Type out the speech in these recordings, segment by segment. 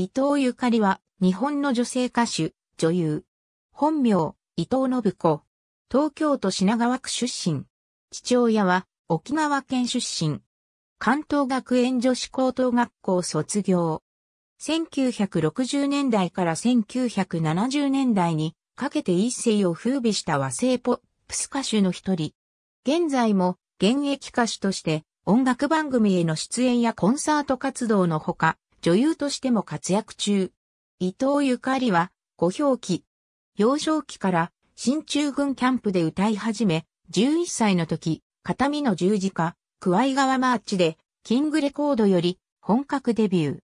伊藤ゆかりは、日本の女性歌手、女優。本名、伊藤信子。東京都品川区出身。父親は、沖縄県出身。関東学園女子高等学校卒業。1960年代から1970年代にかけて一世を風靡した和製ポップス歌手の一人。現在も現役歌手として音楽番組への出演やコンサート活動のほか、女優としても活躍中。伊藤ゆかりは、五表記。幼少期から新中軍キャンプで歌い始め、11歳の時、片身の十字架、クい川マーチで、キングレコードより本格デビュー。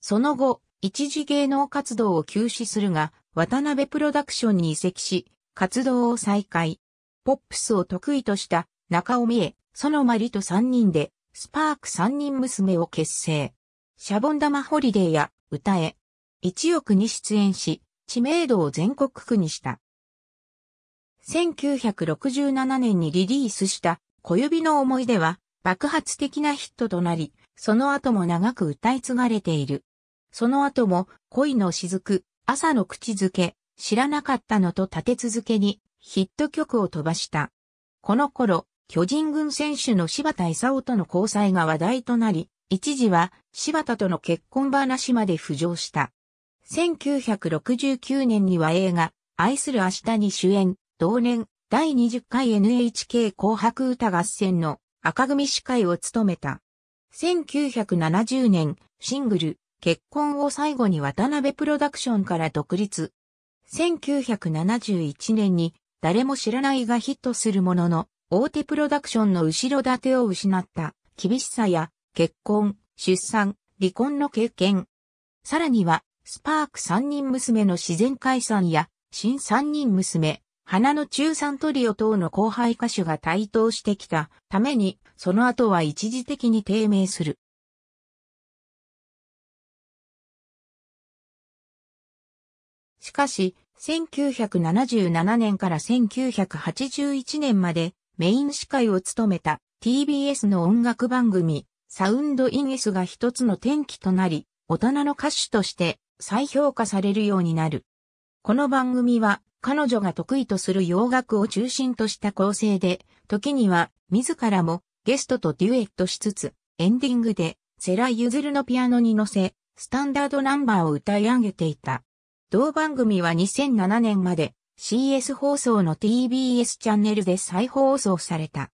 その後、一時芸能活動を休止するが、渡辺プロダクションに移籍し、活動を再開。ポップスを得意とした中尾美恵、園真理と3人で、スパーク3人娘を結成。シャボン玉ホリデーや歌え、1億に出演し、知名度を全国区にした。1967年にリリースした小指の思い出は爆発的なヒットとなり、その後も長く歌い継がれている。その後も恋の雫、朝の口づけ、知らなかったのと立て続けにヒット曲を飛ばした。この頃、巨人軍選手の柴田勲との交際が話題となり、一時は柴田との結婚話まで浮上した。1969年には映画、愛する明日に主演、同年、第20回 NHK 紅白歌合戦の赤組司会を務めた。1970年、シングル、結婚を最後に渡辺プロダクションから独立。1971年に、誰も知らないがヒットするものの、大手プロダクションの後ろ盾を失った厳しさや結婚、出産、離婚の経験。さらには、スパーク三人娘の自然解散や、新三人娘、花の中三トリオ等の後輩歌手が台頭してきたために、その後は一時的に低迷する。しかし、1977年から1981年までメイン司会を務めた TBS の音楽番組サウンドインスが一つの転機となり、大人の歌手として再評価されるようになる。この番組は彼女が得意とする洋楽を中心とした構成で、時には自らもゲストとデュエットしつつ、エンディングでセラ・ユズルのピアノに乗せ、スタンダードナンバーを歌い上げていた。同番組は2007年まで CS 放送の TBS チャンネルで再放送された。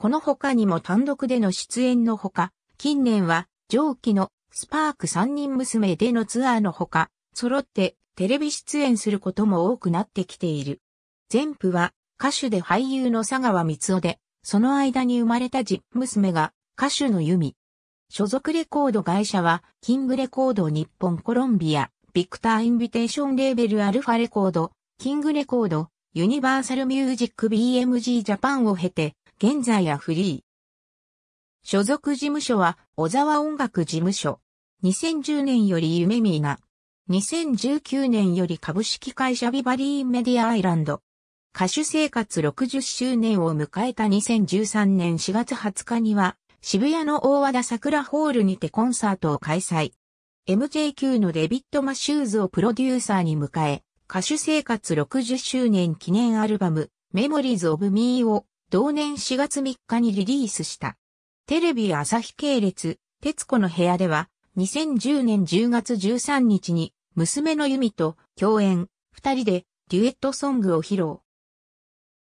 この他にも単独での出演のほか、近年は上記のスパーク三人娘でのツアーのほか、揃ってテレビ出演することも多くなってきている。全部は歌手で俳優の佐川光夫で、その間に生まれた実娘が歌手の由美。所属レコード会社は、キングレコード日本コロンビア、ビクターインビテーションレーベルアルファレコード、キングレコード、ユニバーサルミュージック BMG ジャパンを経て、現在はフリー。所属事務所は小沢音楽事務所。2010年より夢見な。2019年より株式会社ビバリーメディアアイランド。歌手生活60周年を迎えた2013年4月20日には、渋谷の大和田桜ホールにてコンサートを開催。MJQ のデビット・マシューズをプロデューサーに迎え、歌手生活60周年記念アルバム、メモリーズ・オブ・ミーを同年4月3日にリリースした。テレビ朝日系列、徹子の部屋では、2010年10月13日に、娘の由美と共演、二人でデュエットソングを披露。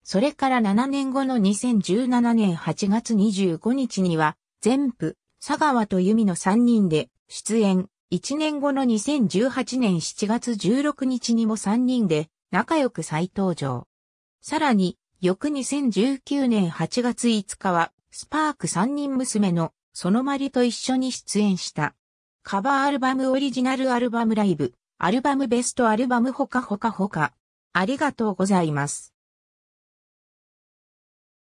それから7年後の2017年8月25日には、全部、佐川と由美の3人で出演。1年後の2018年7月16日にも3人で仲良く再登場。さらに、翌2019年8月5日は、スパーク3人娘のそのまりと一緒に出演した。カバーアルバムオリジナルアルバムライブ、アルバムベストアルバムほかほかほか。ありがとうございます。